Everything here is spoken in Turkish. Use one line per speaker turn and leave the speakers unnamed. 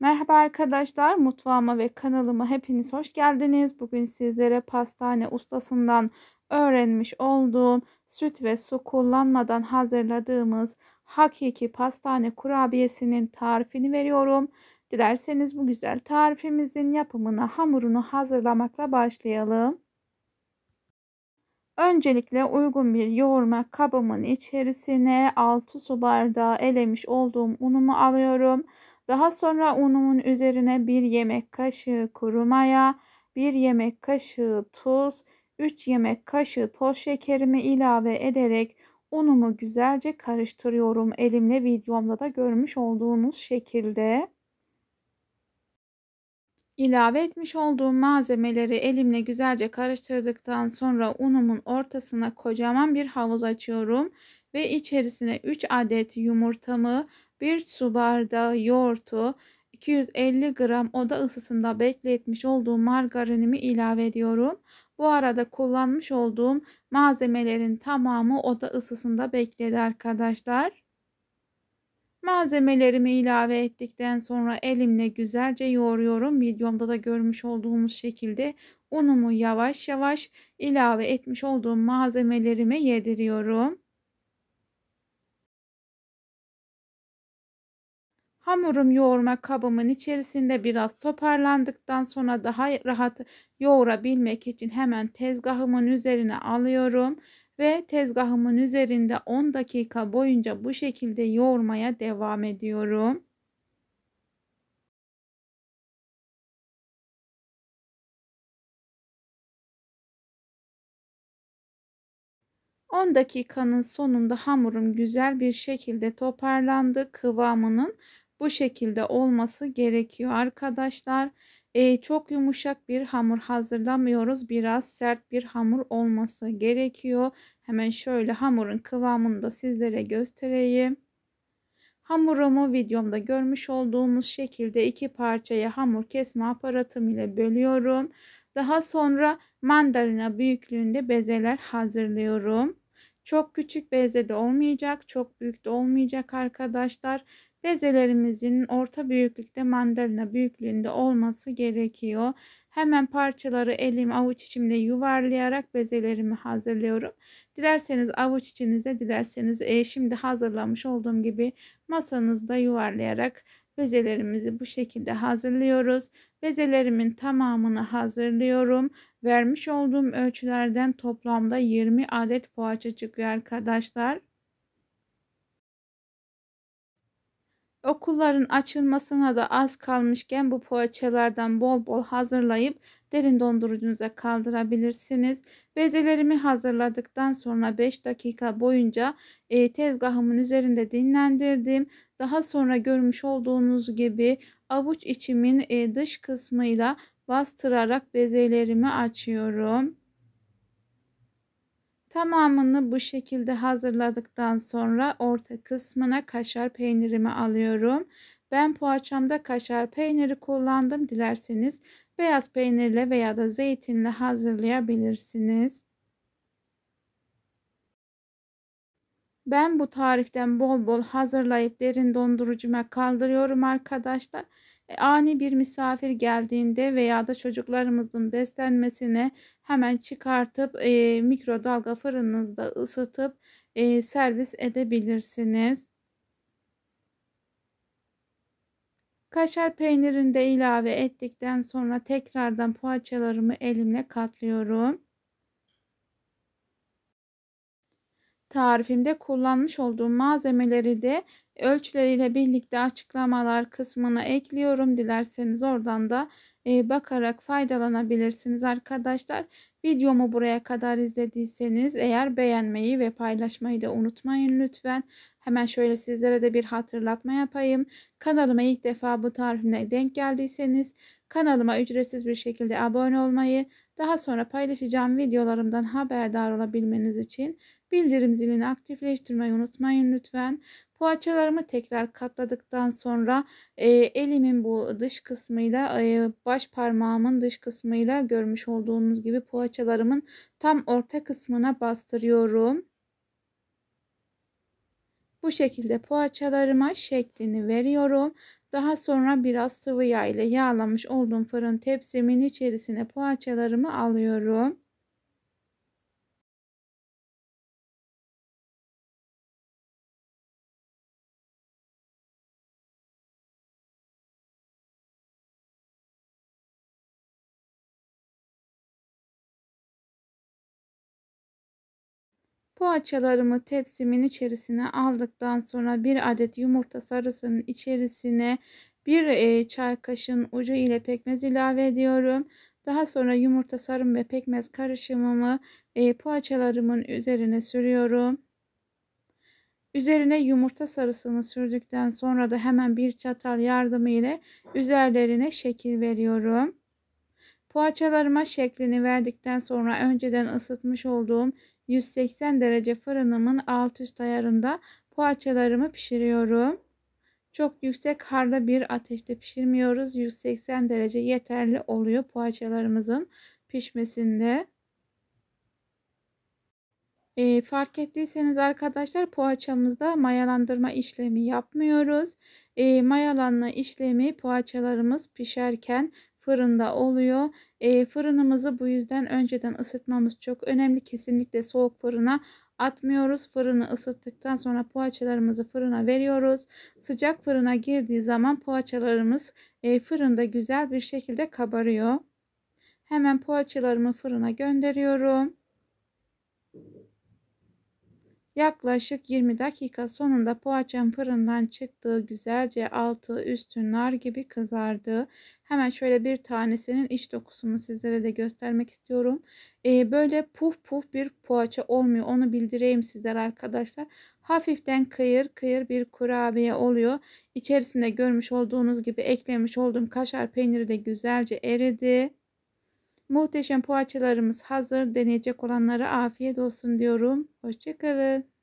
Merhaba arkadaşlar, mutfağıma ve kanalıma hepiniz hoş geldiniz. Bugün sizlere pastane ustasından öğrenmiş olduğum süt ve su kullanmadan hazırladığımız hakiki pastane kurabiyesinin tarifini veriyorum. Dilerseniz bu güzel tarifimizin yapımına hamurunu hazırlamakla başlayalım. Öncelikle uygun bir yoğurma kabımın içerisine 6 su bardağı elemiş olduğum unumu alıyorum. Daha sonra unumun üzerine bir yemek kaşığı kuru maya, bir yemek kaşığı tuz, 3 yemek kaşığı toz şekerimi ilave ederek unumu güzelce karıştırıyorum. Elimle videomda da görmüş olduğunuz şekilde. İlave etmiş olduğum malzemeleri elimle güzelce karıştırdıktan sonra unumun ortasına kocaman bir havuz açıyorum ve içerisine 3 adet yumurtamı 1 su bardağı yoğurtu 250 gram oda ısısında bekletmiş olduğum margarinimi ilave ediyorum. Bu arada kullanmış olduğum malzemelerin tamamı oda ısısında bekledi arkadaşlar. Malzemelerimi ilave ettikten sonra elimle güzelce yoğuruyorum. Videomda da görmüş olduğumuz şekilde unumu yavaş yavaş ilave etmiş olduğum malzemelerime yediriyorum. Hamurum yoğurma kabımın içerisinde biraz toparlandıktan sonra daha rahat yoğurabilmek için hemen tezgahımın üzerine alıyorum ve tezgahımın üzerinde 10 dakika boyunca bu şekilde yoğurmaya devam ediyorum. On dakikanın sonunda hamurum güzel bir şekilde toparlandı. Kıvamının bu şekilde olması gerekiyor arkadaşlar. E, çok yumuşak bir hamur hazırlamıyoruz. Biraz sert bir hamur olması gerekiyor. Hemen şöyle hamurun kıvamını da sizlere göstereyim. Hamurumu videomda görmüş olduğunuz şekilde iki parçaya hamur kesme aparatım ile bölüyorum. Daha sonra mandalina büyüklüğünde bezeler hazırlıyorum. Çok küçük bezede olmayacak, çok büyük de olmayacak arkadaşlar. Bezelerimizin orta büyüklükte mandalina büyüklüğünde olması gerekiyor. Hemen parçaları elim avuç içimde yuvarlayarak bezelerimi hazırlıyorum. Dilerseniz avuç içinize dilerseniz e, şimdi hazırlamış olduğum gibi masanızda yuvarlayarak bezelerimizi bu şekilde hazırlıyoruz. Bezelerimin tamamını hazırlıyorum. Vermiş olduğum ölçülerden toplamda 20 adet poğaça çıkıyor arkadaşlar. Okulların açılmasına da az kalmışken bu poğaçalardan bol bol hazırlayıp derin dondurucunuza kaldırabilirsiniz. Bezelerimi hazırladıktan sonra 5 dakika boyunca e, tezgahımın üzerinde dinlendirdim. Daha sonra görmüş olduğunuz gibi avuç içimin e, dış kısmıyla bastırarak bezelerimi açıyorum. Tamamını bu şekilde hazırladıktan sonra orta kısmına kaşar peynirimi alıyorum. Ben poğaçamda kaşar peyniri kullandım. Dilerseniz beyaz peynirle veya da zeytinle hazırlayabilirsiniz. Ben bu tariften bol bol hazırlayıp derin dondurucuma kaldırıyorum arkadaşlar. E, ani bir misafir geldiğinde veya da çocuklarımızın beslenmesine hemen çıkartıp e, mikrodalga fırınınızda ısıtıp e, servis edebilirsiniz. Kaşar peynirini de ilave ettikten sonra tekrardan poğaçalarımı elimle katlıyorum. Tarifimde kullanmış olduğum malzemeleri de ölçüleriyle birlikte açıklamalar kısmına ekliyorum. Dilerseniz oradan da e, bakarak faydalanabilirsiniz arkadaşlar. Videomu buraya kadar izlediyseniz eğer beğenmeyi ve paylaşmayı da unutmayın lütfen. Hemen şöyle sizlere de bir hatırlatma yapayım. Kanalıma ilk defa bu tarifine denk geldiyseniz kanalıma ücretsiz bir şekilde abone olmayı, daha sonra paylaşacağım videolarımdan haberdar olabilmeniz için bildirim zilini aktifleştirmeyi unutmayın lütfen. Poğaçalarımı tekrar katladıktan sonra e, elimin bu dış kısmıyla e, baş parmağımın dış kısmıyla görmüş olduğunuz gibi poğaçalarımın tam orta kısmına bastırıyorum. Bu şekilde poğaçalarıma şeklini veriyorum. Daha sonra biraz sıvı yağ ile yağlamış olduğum fırın tepsimin içerisine poğaçalarımı alıyorum. Poğaçalarımı tepsimin içerisine aldıktan sonra bir adet yumurta sarısının içerisine bir e, çay kaşığın ucu ile pekmez ilave ediyorum. Daha sonra yumurta sarım ve pekmez karışımımı e, poğaçalarımın üzerine sürüyorum. Üzerine yumurta sarısını sürdükten sonra da hemen bir çatal yardımı ile üzerlerine şekil veriyorum. Poğaçalarıma şeklini verdikten sonra önceden ısıtmış olduğum 180 derece fırınımın alt üst ayarında poğaçalarımı pişiriyorum. Çok yüksek harda bir ateşte pişirmiyoruz. 180 derece yeterli oluyor poğaçalarımızın pişmesinde. E, fark ettiyseniz arkadaşlar poğaçamızda mayalandırma işlemi yapmıyoruz. E, mayalanma işlemi poğaçalarımız pişerken fırında oluyor. E, fırınımızı bu yüzden önceden ısıtmamız çok önemli. Kesinlikle soğuk fırına atmıyoruz. Fırını ısıttıktan sonra poğaçalarımızı fırına veriyoruz. Sıcak fırına girdiği zaman poğaçalarımız e, fırında güzel bir şekilde kabarıyor. Hemen poğaçalarımı fırına gönderiyorum. Yaklaşık 20 dakika sonunda poğaçam fırından çıktığı güzelce altı üstü nar gibi kızardı. Hemen şöyle bir tanesinin iç dokusunu sizlere de göstermek istiyorum. Ee, böyle puf puf bir poğaça olmuyor. Onu bildireyim sizlere arkadaşlar. Hafiften kıyır kıyır bir kurabiye oluyor. İçerisinde görmüş olduğunuz gibi eklemiş olduğum kaşar peyniri de güzelce eridi. Muhteşem poğaçalarımız hazır. Deneyecek olanlara afiyet olsun diyorum. Hoşçakalın.